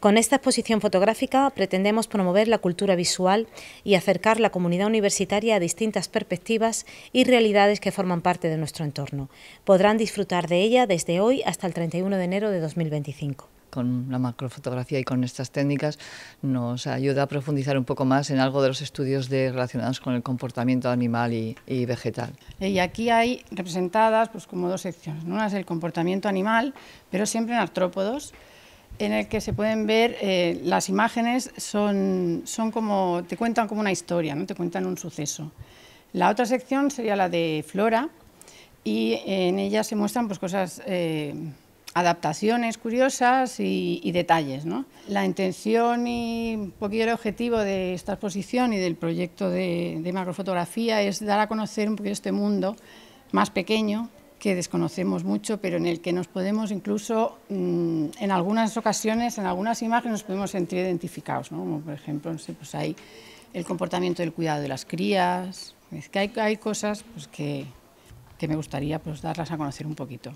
Con esta exposición fotográfica pretendemos promover la cultura visual y acercar la comunidad universitaria a distintas perspectivas y realidades que forman parte de nuestro entorno. Podrán disfrutar de ella desde hoy hasta el 31 de enero de 2025 con la macrofotografía y con estas técnicas nos ayuda a profundizar un poco más en algo de los estudios relacionados con el comportamiento animal y, vegetal. Eh, y aquí hay representadas pues, como dos secciones, una es el comportamiento animal, pero siempre en artrópodos, en el que se pueden ver eh, las imágenes, son, son como, te cuentan como una historia, ¿no? te cuentan un suceso. La otra sección sería la de flora y en ella se muestran pues, cosas, eh, adaptaciones curiosas y, detalles. ¿no? La intención y un poquito el objetivo de esta exposición y del proyecto de, de macrofotografía es dar a conocer un poquito este mundo más pequeño que desconocemos mucho, pero en el que nos podemos incluso, mm, en algunas ocasiones, en algunas imágenes nos podemos sentir identificados, ¿no? como por ejemplo pues hay el comportamiento del cuidado de las crías, hay, hay cosas pues, que, que me gustaría pues, darlas a conocer un poquito.